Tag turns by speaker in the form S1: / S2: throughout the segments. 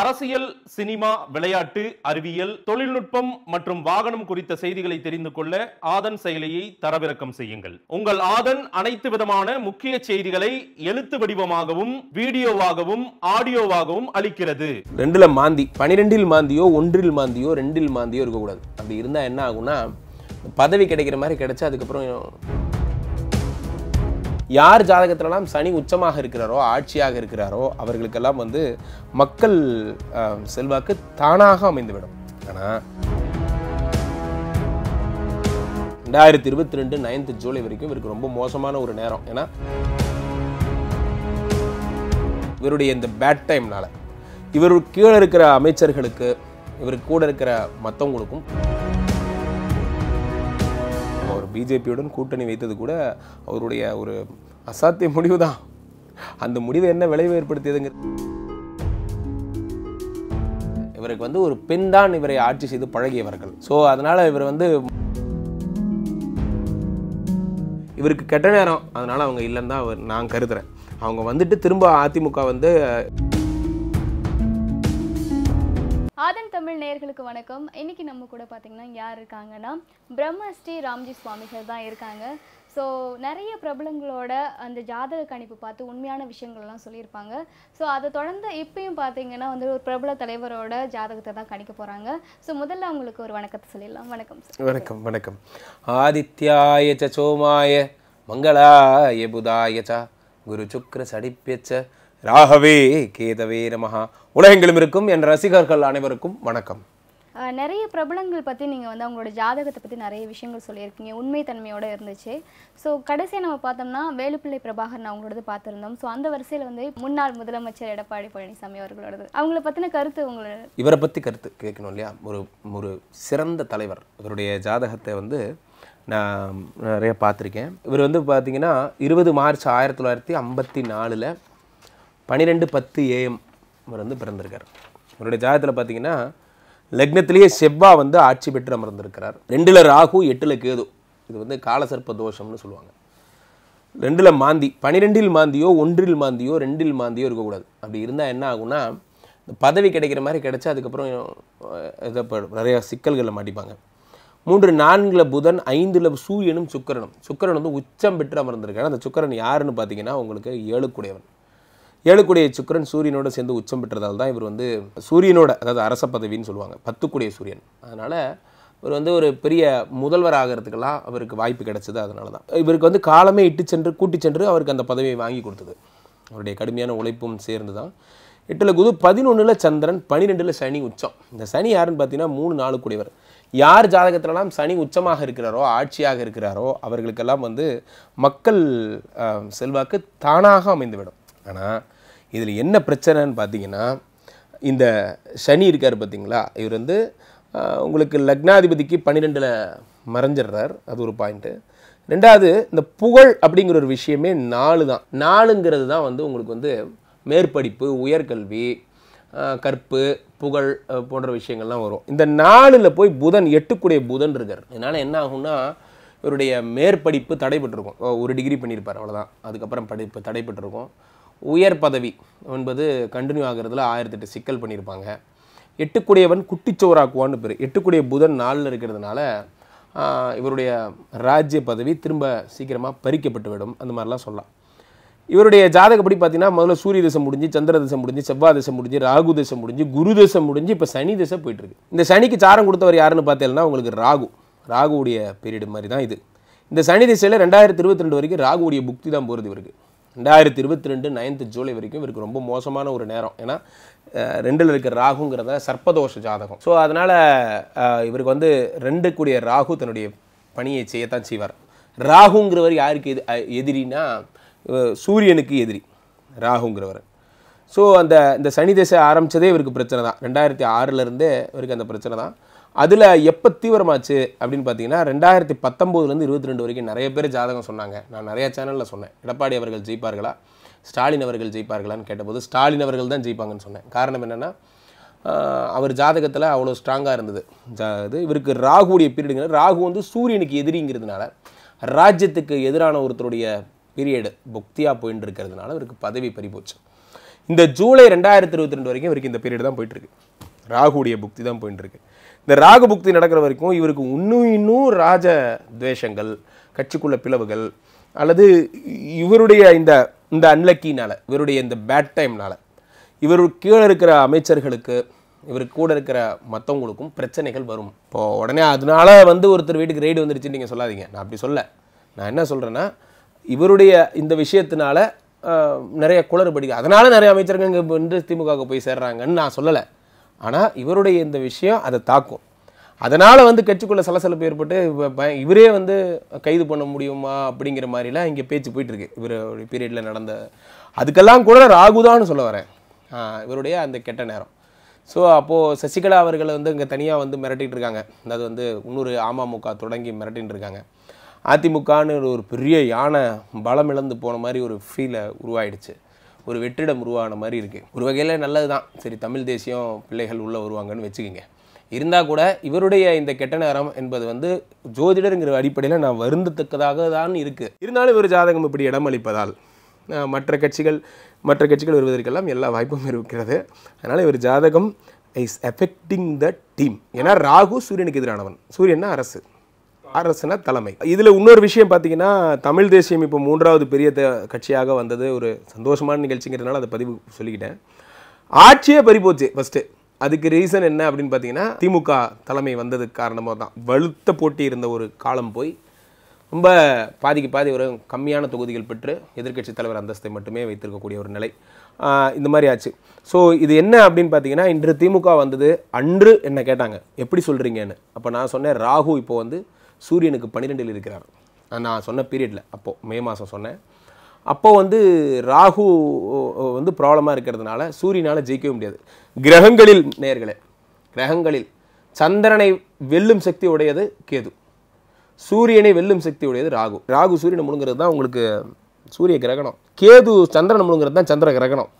S1: அரசியல் சினிமா விளையாட்டு அறிவியல் தொழில்நுட்பம் மற்றும் வாகனம் குறித்த செய்திகளை தெரிந்து கொள்ள ஆதன் செயலியை தரவிறக்கம் செய்யுங்கள் உங்கள் ஆதன் அனைத்து விதமான முக்கிய செய்திகளை எழுத்து வடிவமாகவும் வீடியோவாகவும் ஆடியோவாகவும் அளிக்கிறது ரெண்டுல மாந்தி பனிரெண்டில் மாந்தியோ ஒன்றில் மாந்தியோ ரெண்டில் மாந்தியோ இருக்கக்கூடாது அப்படி இருந்தா என்ன ஆகும்னா பதவி கிடைக்கிற மாதிரி கிடைச்சா அதுக்கப்புறம் யார் ஜாதகத்திலலாம் சனி உச்சமாக இருக்கிறாரோ ஆட்சியாக இருக்கிறாரோ அவர்களுக்கெல்லாம் வந்து மக்கள் செல்வாக்கு தானாக அமைந்துவிடும் ஆனால் ரெண்டாயிரத்தி இருபத்தி ரெண்டு நைன்த் ஜூலை வரைக்கும் இவருக்கு ரொம்ப மோசமான ஒரு நேரம் ஏன்னா இவருடைய இந்த பேட் டைம்னால இவர் கீழே இருக்கிற அமைச்சர்களுக்கு இவர் கூட இருக்கிற மற்றவங்களுக்கும் பிஜேபியுடன் கூட்டணி வைத்தது கூட அவருடைய ஒரு அசாத்திய முடிவு தான் அந்த முடிவை என்ன விளைவு ஏற்படுத்தியதுங்க இவருக்கு வந்து ஒரு பெண் தான் இவரை ஆட்சி செய்து பழகியவர்கள் ஸோ அதனால் இவர் வந்து இவருக்கு கெட்ட நேரம் அதனால் அவங்க இல்லைன்னு தான் நான் கருதுறேன் அவங்க வந்துட்டு திரும்ப அதிமுக வந்து
S2: ஆதன் தமிழ் நேயர்களுக்கு வணக்கம் இன்றைக்கி நம்ம கூட பார்த்திங்கன்னா யார் இருக்காங்கன்னா பிரம்மஸ்ரீ ராம்ஜி சுவாமிகள் தான் இருக்காங்க ஸோ நிறைய பிரபலங்களோட அந்த ஜாதக கணிப்பு பார்த்து உண்மையான விஷயங்கள்லாம் சொல்லியிருப்பாங்க ஸோ அதை தொடர்ந்து இப்பயும் பார்த்தீங்கன்னா வந்து ஒரு பிரபல தலைவரோட ஜாதகத்தை தான் கணிக்க போகிறாங்க ஸோ முதல்ல அவங்களுக்கு ஒரு வணக்கத்தை சொல்லிடலாம் வணக்கம்
S1: வணக்கம் வணக்கம் ஆதித்யாய சோமாய மங்களாய புதாயச்சா குரு சுக்ர சடிப்பியச்ச ராகவே கேதவே நமஹா உலகங்களும் இருக்கும் என் ரசிகர்கள் அனைவருக்கும் வணக்கம்
S2: நிறைய பிரபலங்கள் பற்றி நீங்கள் வந்து அவங்களோட ஜாதகத்தை பற்றி நிறைய விஷயங்கள் சொல்லியிருக்கீங்க உண்மை தன்மையோடு இருந்துச்சு ஸோ கடைசியாக நம்ம பார்த்தோம்னா வேலுப்பிள்ளை பிரபாகரன் அவங்களோடது பார்த்துருந்தோம் ஸோ அந்த வரிசையில் வந்து முன்னாள் முதலமைச்சர் எடப்பாடி பழனிசாமி அவர்களோடது அவங்கள பற்றின கருத்து உங்களோட
S1: இவரை பற்றி கருத்து கேட்கணும் இல்லையா ஒரு ஒரு சிறந்த தலைவர் இவருடைய ஜாதகத்தை வந்து நான் நிறைய பார்த்துருக்கேன் இவர் வந்து பார்த்தீங்கன்னா இருபது மார்ச் ஆயிரத்தி தொள்ளாயிரத்தி ஐம்பத்தி நாலில் பன்னிரெண்டு பத்து ஏஎம் இவர் வந்து பிறந்திருக்கார் இவருடைய ஜாதகத்தில் பார்த்தீங்கன்னா லக்னத்திலேயே செவ்வா வந்து ஆட்சி பெற்று அமர்ந்திருக்கிறார் ரெண்டில் ராகு எட்டில் கேது இது வந்து காலசர்ப்ப தோஷம்னு சொல்லுவாங்க ரெண்டில் மாந்தி பனிரெண்டில் மாந்தியோ ஒன்றில் மாந்தியோ ரெண்டில் மாந்தியோ இருக்கக்கூடாது அப்படி இருந்தால் என்ன ஆகும்னா இந்த பதவி கிடைக்கிற மாதிரி கிடைச்சா அதுக்கப்புறம் இதை நிறையா சிக்கல்களில் மாட்டிப்பாங்க மூன்று நான்கில் புதன் ஐந்தில் சூரியனும் சுக்கரனும் சுக்கரன் வந்து உச்சம் பெற்று அமர்ந்திருக்காரு அந்த சுக்கரன் யாருன்னு பார்த்தீங்கன்னா உங்களுக்கு ஏழுக்குடையவன் ஏழுக்குடைய சுக்கரன் சூரியனோட சேர்ந்து உச்சம் பெற்றதால் தான் இவர் வந்து சூரியனோட அதாவது அரச பதவின்னு சொல்லுவாங்க பத்துக்குடைய சூரியன் அதனால் இவர் வந்து ஒரு பெரிய முதல்வர் ஆகிறதுக்கெல்லாம் அவருக்கு வாய்ப்பு கிடைச்சது அதனால தான் இவருக்கு வந்து காலமே இட்டு சென்று கூட்டி சென்று அவருக்கு அந்த பதவியை வாங்கி கொடுத்தது அவருடைய கடுமையான உழைப்பும் சேர்ந்து தான் எட்டில் குது பதினொன்றில் சந்திரன் பன்னிரெண்டில் சனி உச்சம் இந்த சனி யாருன்னு பார்த்தீங்கன்னா மூணு நாலு கூடியவர் யார் ஜாதகத்திலலாம் சனி உச்சமாக இருக்கிறாரோ ஆட்சியாக இருக்கிறாரோ அவர்களுக்கெல்லாம் வந்து மக்கள் செல்வாக்கு தானாக அமைந்துவிடும் ஆனால் இதில் என்ன பிரச்சனைன்னு பார்த்தீங்கன்னா இந்த சனி இருக்கார் பார்த்தீங்களா இவர் வந்து உங்களுக்கு லக்னாதிபதிக்கு பன்னிரெண்டில் மறைஞ்சிடுறார் அது ஒரு பாயிண்ட்டு ரெண்டாவது இந்த புகழ் அப்படிங்கிற ஒரு விஷயமே நாலு தான் நாலுங்கிறது தான் வந்து உங்களுக்கு வந்து மேற்படிப்பு உயர்கல்வி கற்பு புகழ் போன்ற விஷயங்கள்லாம் வரும் இந்த நாளில் போய் புதன் எட்டுக்குடைய புதன் இருக்கார் இதனால் என்ன ஆகும்னா இவருடைய மேற்படிப்பு தடைபட்டிருக்கும் ஒரு டிகிரி பண்ணியிருப்பார் அவ்வளோதான் அதுக்கப்புறம் படிப்பு தடைபட்டிருக்கும் உயர் பதவி என்பது கண்டினியூ ஆகிறதுல ஆயிரத்தெட்டு சிக்கல் பண்ணியிருப்பாங்க எட்டுக்குடையவன் குட்டிச்சோராக்குவான்னு பேர் எட்டுக்குடைய புதன் நாளில் இருக்கிறதுனால இவருடைய ராஜ்ய பதவி திரும்ப சீக்கிரமாக பறிக்கப்பட்டு விடும் அந்த மாதிரிலாம் சொல்லலாம் இவருடைய ஜாதகப்படி பார்த்தீங்கன்னா முதல்ல சூரிய தசை முடிஞ்சு சந்திர தசை முடிஞ்சு செவ்வாய் தசை முடிஞ்சு ராகு தசை முடிஞ்சு குரு தசை முடிஞ்சு இப்போ சனி தசை போயிட்டுருக்கு இந்த சனிக்கு சாரம் கொடுத்தவர் யாருன்னு பார்த்தீங்கன்னா உங்களுக்கு ராகு ராகுவுடைய பீரியடு மாதிரி தான் இது இந்த சனி திசையில் ரெண்டாயிரத்தி இருபத்தி ரெண்டு வரைக்கும் ராகுவுடைய புக்தி தான் போகிறது இவருக்கு ரெண்டாயிரத்தி இருபத்தி ரெண்டு நைன்த்து ஜூலை வரைக்கும் இவருக்கு ரொம்ப மோசமான ஒரு நேரம் ஏன்னா ரெண்டில் இருக்கிற ராகுங்கிறத சர்ப்பதோஷ ஜாதகம் ஸோ அதனால் இவருக்கு வந்து ரெண்டு கூடிய ராகு தன்னுடைய பணியை செய்யத்தான் செய்வார் ராகுங்கிறவர் யாருக்கு எது எதிரினா சூரியனுக்கு எதிரி ராகுங்கிறவர் ஸோ அந்த இந்த சனி திசை ஆரம்பித்ததே இவருக்கு பிரச்சனை தான் ரெண்டாயிரத்தி ஆறிலருந்தே இவருக்கு அந்த பிரச்சனை தான் அதில் எப்போ தீவிரமாச்சு அப்படின்னு பார்த்தீங்கன்னா ரெண்டாயிரத்தி பத்தொம்போதுலேருந்து இருபத்தி ரெண்டு வரைக்கும் நிறைய பேர் ஜாதகம் சொன்னாங்க நான் நிறையா சேனலில் சொன்னேன் எடப்பாடி அவர்கள் ஜெயிப்பார்களா ஸ்டாலின் அவர்கள் ஜெயிப்பார்களான்னு கேட்டபோது ஸ்டாலின் அவர்கள் தான் ஜெயிப்பாங்கன்னு சொன்னேன் காரணம் என்னென்னா அவர் ஜாதகத்தில் அவ்வளோ ஸ்ட்ராங்காக இருந்தது ஜா இது இவருக்கு ராகுடைய பீரியடுங்கிற ராகு வந்து சூரியனுக்கு எதிரிங்கிறதுனால ராஜ்யத்துக்கு எதிரான ஒருத்தருடைய பீரியடு புக்தியாக போயின்னு இருக்கிறதுனால இவருக்கு பதவி பறிபோச்சு இந்த ஜூலை ரெண்டாயிரத்தி இருபத்தி ரெண்டு வரைக்கும் இவருக்கு இந்த பீரியடு தான் போயிட்டுருக்கு ராகுடைய புக்தி தான் போயிட்டுருக்கு இந்த ராகு புக்தி நடக்கிற வரைக்கும் இவருக்கு இன்னும் இன்னும் ராஜ துவேஷங்கள் கட்சிக்குள்ள பிளவுகள் அல்லது இவருடைய இந்த இந்த அன்லக்கினால் இவருடைய இந்த பேட் டைம்னால் இவர் கீழே இருக்கிற அமைச்சர்களுக்கு இவர் கூட இருக்கிற மற்றவங்களுக்கும் பிரச்சனைகள் வரும் இப்போது உடனே அதனால வந்து ஒருத்தர் வீட்டுக்கு ரெய்டு வந்துருச்சு நீங்கள் சொல்லாதீங்க நான் அப்படி சொல்ல நான் என்ன சொல்கிறேன்னா இவருடைய இந்த விஷயத்தினால நிறைய குளறுபடி அதனால் நிறைய அமைச்சர்கள் இங்கே இன்று திமுகவுக்கு போய் சேர்றாங்கன்னு நான் சொல்லலை ஆனால் இவருடைய இந்த விஷயம் அதை தாக்கும் அதனால் வந்து கட்சிக்குள்ளே சலசலப்பு ஏற்பட்டு இவரே வந்து கைது பண்ண முடியுமா அப்படிங்கிற மாதிரிலாம் இங்கே பேச்சு போயிட்டுருக்கு இவருடைய பீரியடில் நடந்த அதுக்கெல்லாம் கூட ராகுதான்னு சொல்ல வரேன் இவருடைய அந்த கெட்ட நேரம் ஸோ அப்போது சசிகலா அவர்களை வந்து இங்கே தனியாக வந்து மிரட்டிகிட்டு இருக்காங்க அதாவது வந்து இன்னொரு அமமுக தொடங்கி மிரட்டின்னு இருக்காங்க அதிமுகன்னு ஒரு பெரிய யானை பலம் இழந்து போன மாதிரி ஒரு ஃபீலை உருவாயிடுச்சு ஒரு வெற்றிடம் உருவான மாதிரி இருக்குது ஒரு வகையில் நல்லது தான் சரி தமிழ் தேசியம் பிள்ளைகள் உள்ளே வருவாங்கன்னு வச்சுக்கோங்க இருந்தால் கூட இவருடைய இந்த கெட்ட நேரம் என்பது வந்து ஜோதிடருங்கிற அடிப்படையில் நான் வருந்தத்தக்கதாக தான் இருக்குது இருந்தாலும் இவர் ஜாதகம் இப்படி இடமளிப்பதால் மற்ற கட்சிகள் மற்ற கட்சிகள் வருவதற்கெல்லாம் எல்லா வாய்ப்பும் இருக்கிறது அதனால் இவர் ஜாதகம் இஸ் எஃபெக்டிங் த டீம் ஏன்னா ராகு சூரியனுக்கு எதிரானவன் சூரியன்னா அரசு அரசின தலைமை இதில் இன்னொரு விஷயம் பார்த்தீங்கன்னா தமிழ் தேசியம் இப்போ மூன்றாவது பெரிய கட்சியாக வந்தது ஒரு சந்தோஷமான நிகழ்ச்சிங்கிறதுனால அதை பதிவு சொல்லிக்கிட்டேன் ஆட்சியே பறிப்போச்சு ஃபஸ்ட்டு அதுக்கு ரீசன் என்ன அப்படின்னு பார்த்தீங்கன்னா திமுக தலைமை வந்ததுக்கு காரணமாக தான் வலுத்த போட்டி இருந்த ஒரு காலம் போய் ரொம்ப பாதிக்கு பாதி ஒரு கம்மியான தொகுதிகள் பெற்று எதிர்க்கட்சி தலைவர் அந்தஸ்தை மட்டுமே வைத்திருக்கக்கூடிய ஒரு நிலை இந்த மாதிரி ஆச்சு ஸோ இது என்ன அப்படின்னு பார்த்தீங்கன்னா இன்று திமுக வந்தது அன்று என்னை கேட்டாங்க எப்படி சொல்கிறீங்கன்னு அப்போ நான் சொன்னேன் ராகு இப்போ வந்து சூரியனுக்கு பன்னிரெண்டில் இருக்கிறார் நான் சொன்ன பீரியடில் அப்போது மே மாதம் சொன்னேன் அப்போது வந்து ராகு வந்து ப்ராப்ளமாக இருக்கிறதுனால சூரியனால் ஜெயிக்கவே முடியாது கிரகங்களில் நேர்களே கிரகங்களில் சந்திரனை வெல்லும் சக்தி உடையது கேது சூரியனை வெல்லும் சக்தி உடையது ராகு ராகு சூரியனை முழுங்கிறது தான் உங்களுக்கு சூரிய கிரகணம் கேது சந்திரனை முழுங்கிறது தான் சந்திர கிரகணம்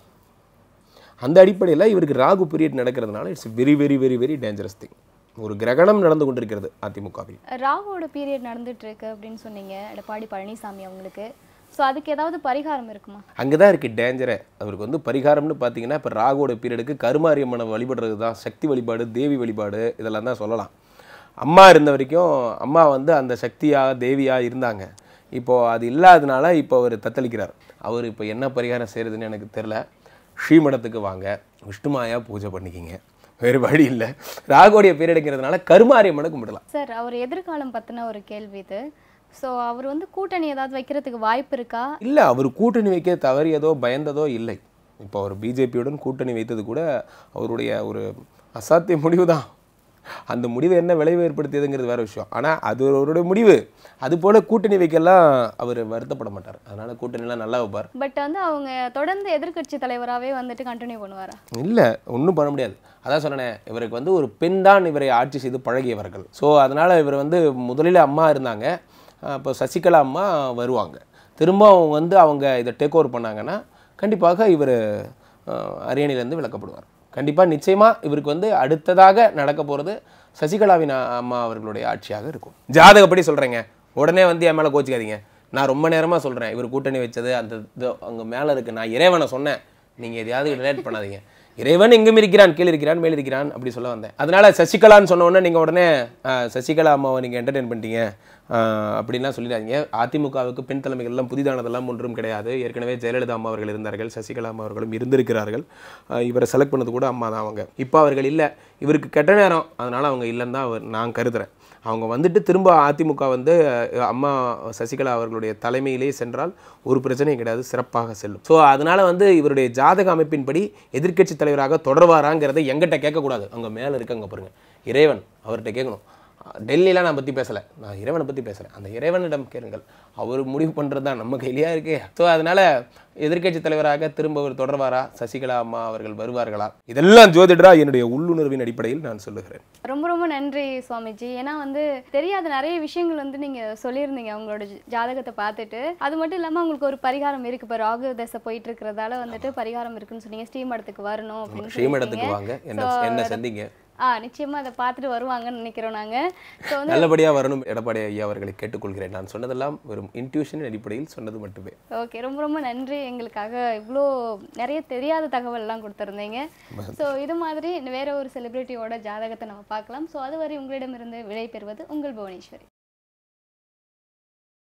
S1: அந்த அடிப்படையில் இவருக்கு ராகு பீரியட் நடக்கிறதுனால it's very very very very dangerous thing ஒரு கிரகணம் நடந்து கொண்டிருக்கிறது அதிமுகவில்
S2: ராகுவோட பீரியட் நடந்துட்டு இருக்கு அப்படின்னு சொன்னீங்க எடப்பாடி பழனிசாமி அவங்களுக்கு ஸோ அதுக்கு ஏதாவது பரிகாரம் இருக்குமா
S1: அங்கே தான் இருக்குது டேஞ்சரே அவருக்கு வந்து பரிகாரம்னு பார்த்தீங்கன்னா இப்போ ராகுவோட பீரியடுக்கு கருமாரியம்மனை வழிபடுறது தான் சக்தி வழிபாடு தேவி வழிபாடு இதெல்லாம் தான் சொல்லலாம் அம்மா இருந்த வரைக்கும் அம்மா வந்து அந்த சக்தியாக தேவியாக இருந்தாங்க இப்போது அது இல்லாதனால இப்போ அவர் தத்தளிக்கிறார் அவர் இப்போ என்ன பரிகாரம் செய்கிறதுன்னு எனக்கு தெரில ஸ்ரீமடத்துக்கு வாங்க விஷ்ணுமாயா பூஜை பண்ணிக்கிங்க வேறு வழி இல்லை ராகோடைய பேரிடங்கிறதுனால எடுக்கிறதுனால கருமாரியம்மனை கும்பிடலாம்
S2: சார் அவர் எதிர்காலம் பற்றின ஒரு கேள்வி இது ஸோ அவர் வந்து கூட்டணி ஏதாவது வைக்கிறதுக்கு வாய்ப்பு இருக்கா
S1: இல்லை அவர் கூட்டணி வைக்க தவறியதோ பயந்ததோ இல்லை இப்போ அவர் பிஜேபியுடன் கூட்டணி வைத்தது கூட அவருடைய ஒரு அசாத்திய முடிவு தான் அந்த முடிவு என்ன விளைவு ஏற்படுத்தியதுங்கிறது வேறு விஷயம் ஆனால் அது அவருடைய முடிவு அது போல் கூட்டணி வைக்கலாம் அவர் வருத்தப்பட மாட்டார் அதனால் கூட்டணிலாம் நல்லா வைப்பார்
S2: பட் வந்து அவங்க தொடர்ந்து எதிர்கட்சி தலைவராகவே வந்துட்டு கண்டினியூ பண்ணுவாரா
S1: இல்லை ஒன்றும் பண்ண முடியாது அதான் சொன்னேன் இவருக்கு வந்து ஒரு பெண் தான் இவரை ஆட்சி செய்து பழகியவர்கள் ஸோ அதனால் இவர் வந்து முதலில் அம்மா இருந்தாங்க இப்போ சசிகலா அம்மா வருவாங்க திரும்ப அவங்க வந்து அவங்க இதை டேக் ஓவர் பண்ணாங்கன்னா கண்டிப்பாக இவர் அரியணையிலேருந்து விளக்கப்படுவார் கண்டிப்பாக நிச்சயமாக இவருக்கு வந்து அடுத்ததாக நடக்க போகிறது சசிகலாவின் அம்மா அவர்களுடைய ஆட்சியாக இருக்கும் ஜாதகப்படி சொல்கிறேங்க உடனே வந்து என் மேலே கோச்சிக்காதீங்க நான் ரொம்ப நேரமாக சொல்கிறேன் இவர் கூட்டணி வச்சது அந்த இது அங்கே மேலே இருக்குது நான் இறைவனை சொன்னேன் நீங்கள் எதையாவது ரிலேட் பண்ணாதீங்க இறைவன் எங்கும் இருக்கிறான் கீழே இருக்கிறான் மேலே இருக்கிறான் அப்படி சொல்ல வந்தேன் அதனால் சசிகலான்னு சொன்ன உடனே நீங்கள் உடனே சசிகலா அம்மாவை நீங்கள் என்டர்டெயின் பண்ணிட்டீங்க அப்படின்லாம் சொல்லிடாதீங்க அதிமுகவுக்கு பெண் தலைமைகள்லாம் புதிதானதெல்லாம் ஒன்றும் கிடையாது ஏற்கனவே ஜெயலலிதா அம்மா அவர்கள் இருந்தார்கள் சசிகலா அம்மா அவர்களும் இருந்திருக்கிறார்கள் இவரை செலக்ட் பண்ணது கூட அம்மா தான் அவங்க இப்போ அவர்கள் இல்லை இவருக்கு கெட்ட நேரம் அதனால் அவங்க இல்லைன்னு தான் அவர் நான் கருதுகிறேன் அவங்க வந்துட்டு திரும்ப அதிமுக வந்து அம்மா சசிகலா அவர்களுடைய தலைமையிலே சென்றால் ஒரு பிரச்சனையும் கிடையாது சிறப்பாக செல்லும் ஸோ அதனால் வந்து இவருடைய ஜாதக அமைப்பின்படி எதிர்க்கட்சி தலைவராக தொடர்வாராங்கிறத எங்கிட்ட கேட்கக்கூடாது அங்கே மேலே இருக்காங்க பாருங்கள் இறைவன் அவர்கிட்ட கேட்கணும் டெல்லிலாம் நான் பற்றி பேசலை நான் இறைவனை பற்றி பேசுகிறேன் அந்த இறைவனிடம் கேளுங்கள் அவர் முடிவு பண்ணுறது தான் நம்ம கையிலையாக இருக்கே ஸோ அதனால் எதிர்கட்சி தலைவராக திரும்ப அவர் தொடர்வாரா சசிகலா அம்மா அவர்கள் வருவார்களா இதெல்லாம் ஜோதிடரா என்னுடைய உள்ளுணர்வின் அடிப்படையில் நான் சொல்லுகிறேன்
S2: ரொம்ப ரொம்ப நன்றி சுவாமிஜி ஏன்னா வந்து தெரியாத நிறைய விஷயங்கள் வந்து நீங்கள் சொல்லியிருந்தீங்க அவங்களோட ஜாதகத்தை பார்த்துட்டு அது மட்டும் இல்லாமல் அவங்களுக்கு ஒரு பரிகாரம் இருக்கு இப்போ ராகு தசை போயிட்டு இருக்கிறதால வந்துட்டு பரிகாரம் இருக்குன்னு சொன்னீங்க ஸ்ரீமடத்துக்கு வரணும் அப்படின்னு ஸ்ரீமடத்துக்கு வாங்க என்ன சந்திங்க ஆ நிச்சயமா அதை பார்த்துட்டு வருவாங்கன்னு நினைக்கிறோம் நாங்க ஸோ வந்து நல்லபடியாக
S1: வரணும் எடப்பாடி ஐயா அவர்களை கேட்டுக்கொள்கிறேன் நான் சொன்னதெல்லாம் வெறும் இன்ட்யூஷன் அடிப்படையில் சொன்னது மட்டுமே
S2: ஓகே ரொம்ப ரொம்ப நன்றி எங்களுக்காக இவ்வளோ நிறைய தெரியாத தகவல்லாம் கொடுத்துருந்தீங்க ஸோ இது மாதிரி வேற ஒரு செலிபிரிட்டியோட ஜாதகத்தை நம்ம பார்க்கலாம் ஸோ அதுவரை உங்களிடமிருந்து விடை பெறுவது உங்கள் புவனேஸ்வரி